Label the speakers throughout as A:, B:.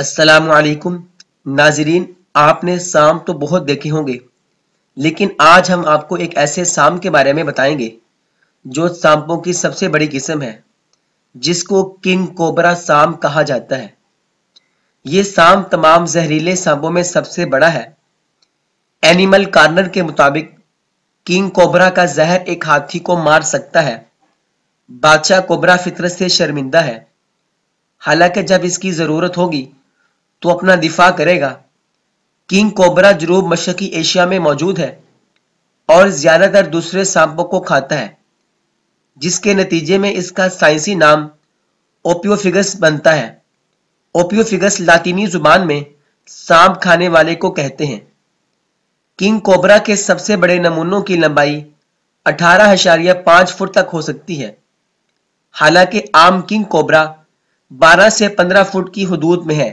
A: असलकुम नाजरीन आपने सांप तो बहुत देखे होंगे लेकिन आज हम आपको एक ऐसे सांप के बारे में बताएंगे जो सांपों की सबसे बड़ी किस्म है जिसको किंग कोबरा सांप कहा जाता है ये सांप तमाम जहरीले सांपों में सबसे बड़ा है एनिमल कार्नर के मुताबिक किंग कोबरा का जहर एक हाथी को मार सकता है बादशाह कोबरा फितरत से शर्मिंदा है हालांकि जब इसकी ज़रूरत होगी तो अपना दिफा करेगा किंग कोबरा जनूब मशरकी एशिया में मौजूद है और ज़्यादातर दूसरे सांपों को खाता है जिसके नतीजे में इसका साइंसी नाम ओपियोफिगस बनता है ओपियोफिगस लातीनी जुबान में सांप खाने वाले को कहते हैं किंग कोबरा के सबसे बड़े नमूनों की लंबाई अठारह हशारिया पांच फुट तक हो सकती है हालांकि आम किंग कोबरा 12 से 15 फुट की हदूद में है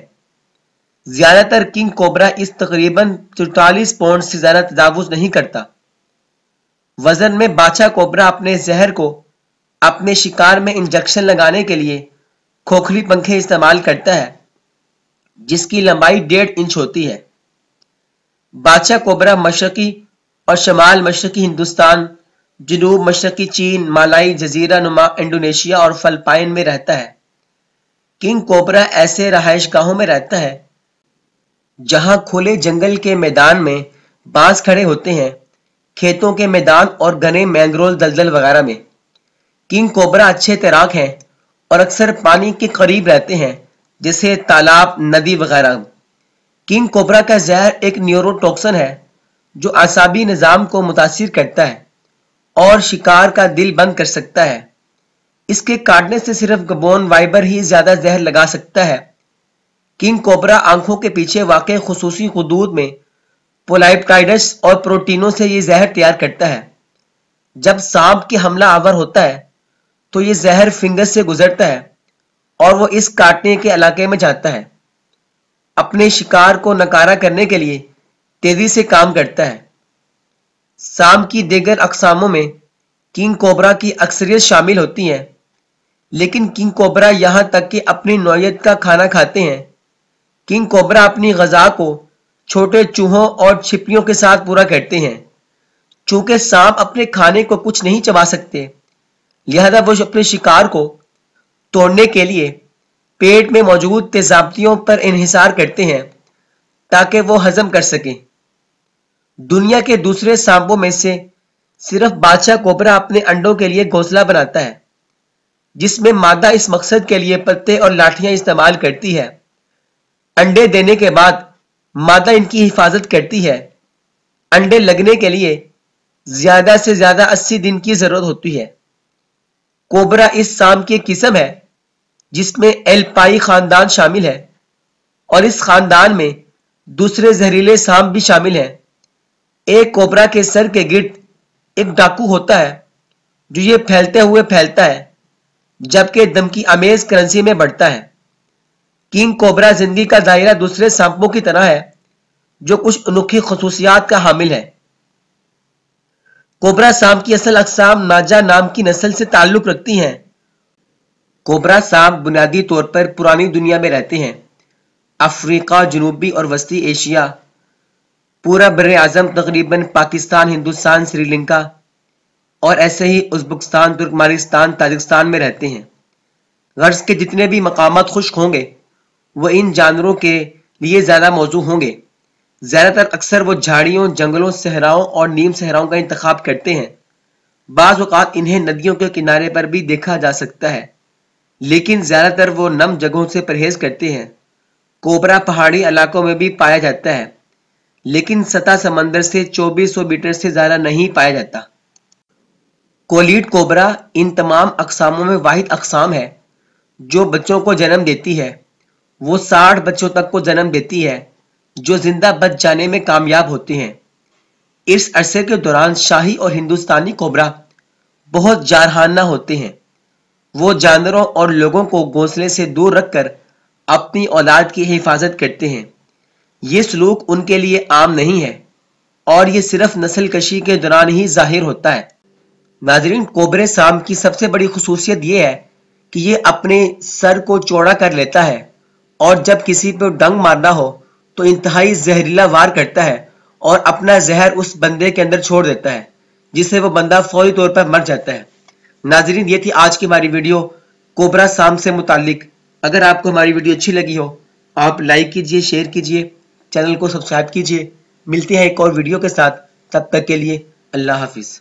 A: ज़्यादातर किंग कोबरा इस तकरीबन चौतालीस पौंड से ज़्यादा तजावज़ नहीं करता वज़न में बाछा कोबरा अपने जहर को अपने शिकार में इंजेक्शन लगाने के लिए खोखली पंखे इस्तेमाल करता है जिसकी लंबाई डेढ़ इंच होती है बादशाह कोबरा मशरकी और शमाल मशरकी हिंदुस्तान जनूब मशरकी चीन मालाई जजीरा नुमा इंडोनेशिया और फलपाइन में रहता है किंग कोबरा ऐसे रहायश गाहों में रहता है जहां खुले जंगल के मैदान में बांस खड़े होते हैं खेतों के मैदान और घने मैंग्रोव दलदल वगैरह में किंग कोबरा अच्छे तैराक हैं और अक्सर पानी के करीब रहते हैं जैसे तालाब नदी वगैरह किंग कोबरा का जहर एक न्यूरोटॉक्सन है जो आसाबी निज़ाम को मुतासर करता है और शिकार का दिल बंद कर सकता है इसके काटने से सिर्फ गबोन वाइबर ही ज़्यादा जहर लगा सकता है किंग कोबरा आंखों के पीछे वाक़ खसूसी हदूद में पोलाइपटाइडस और प्रोटीनों से ये जहर तैयार करता है जब सांप के हमला आवर होता है तो ये जहर फिंगर से गुजरता है और वो इस काटने के इलाके में जाता है अपने शिकार को नकारा करने के लिए तेजी से काम करता है सांप की दीगर अकसामों में किंग कोबरा की अक्सरियत शामिल होती है लेकिन किंग कोबरा यहाँ तक कि अपनी नोयत का खाना खाते हैं किंग कोबरा अपनी गजा को छोटे चूहों और छिपियों के साथ पूरा करते हैं चूंकि सांप अपने खाने को कुछ नहीं चबा सकते लिहाजा वो अपने शिकार को तोड़ने के लिए पेट में मौजूद तेजाबतियों पर इन्हिसार करते हैं ताकि वो हजम कर सकें दुनिया के दूसरे सांपों में से सिर्फ बादशाह कोबरा अपने अंडों के लिए घोंसला बनाता है जिसमें मादा इस मकसद के लिए पत्ते और लाठियां इस्तेमाल करती है अंडे देने के बाद मादा इनकी हिफाजत करती है अंडे लगने के लिए ज्यादा से ज्यादा 80 दिन की जरूरत होती है कोबरा इस साम की किस्म है जिसमें एल्पाई खानदान शामिल है और इस खानदान में दूसरे जहरीले सांप भी शामिल हैं एक कोबरा के सर के गिर्द एक डाकू होता है जो ये फैलते हुए फैलता है जबकि दमकी अमेज करेंसी में बढ़ता है किंग कोबरा जिंदगी का दायरा दूसरे सांपों की तरह है जो कुछ अनोखी खसूसियात का हामिल है कोबरा सांप की असल अकसाम नाजा नाम की नस्ल से ताल्लुक रखती हैं कोबरा सांप बुनियादी तौर पर पुरानी दुनिया में रहते हैं अफ्रीका जनूबी और वस्ती एशिया पूरा बर आजम तकरीबन पाकिस्तान हिंदुस्तान श्रीलंका और ऐसे ही उजबुकस्तान तुर्कमानिस्तान ताजिकस्तान में रहते हैं गर्ज के जितने भी मकाम खुश्क होंगे वह इन जानवरों के लिए ज़्यादा मौजू होंगे ज़्यादातर अक्सर वो झाड़ियों जंगलों सहराओं और नीम सहराओं का इंतखब करते हैं बाज़ात इन्हें नदियों के किनारे पर भी देखा जा सकता है लेकिन ज़्यादातर वो नम जगहों से परहेज करते हैं कोबरा पहाड़ी इलाकों में भी पाया जाता है लेकिन सतह समंदर से 2400 मीटर से ज़्यादा नहीं पाया जाता कोलीट कोबरा इन तमाम अकसामों में वाहिद अकसाम है जो बच्चों को जन्म देती है वो साठ बच्चों तक को जन्म देती है जो जिंदा बच जाने में कामयाब होते हैं इस अरसे के दौरान शाही और हिंदुस्तानी कोबरा बहुत जारहाना होते हैं वो जानवरों और लोगों को घोंसले से दूर रखकर अपनी औलाद की हिफाजत करते हैं ये सलूक उनके लिए आम नहीं है और ये सिर्फ नस्ल कशी के दौरान ही जाहिर होता है नाजरीन कोबरे साम की सबसे बड़ी खसूसियत यह है कि ये अपने सर को चौड़ा कर लेता है और जब किसी पर डंग मारना हो तो इंतहाई जहरीला वार करता है और अपना जहर उस बंदे के अंदर छोड़ देता है जिससे वो बंदा फौरी तौर पर मर जाता है नाजरीन ये थी आज की हमारी वीडियो कोबरा साम से मुतालिक अगर आपको हमारी वीडियो अच्छी लगी हो आप लाइक कीजिए शेयर कीजिए चैनल को सब्सक्राइब कीजिए मिलती है एक और वीडियो के साथ तब तक के लिए अल्लाह हाफिज़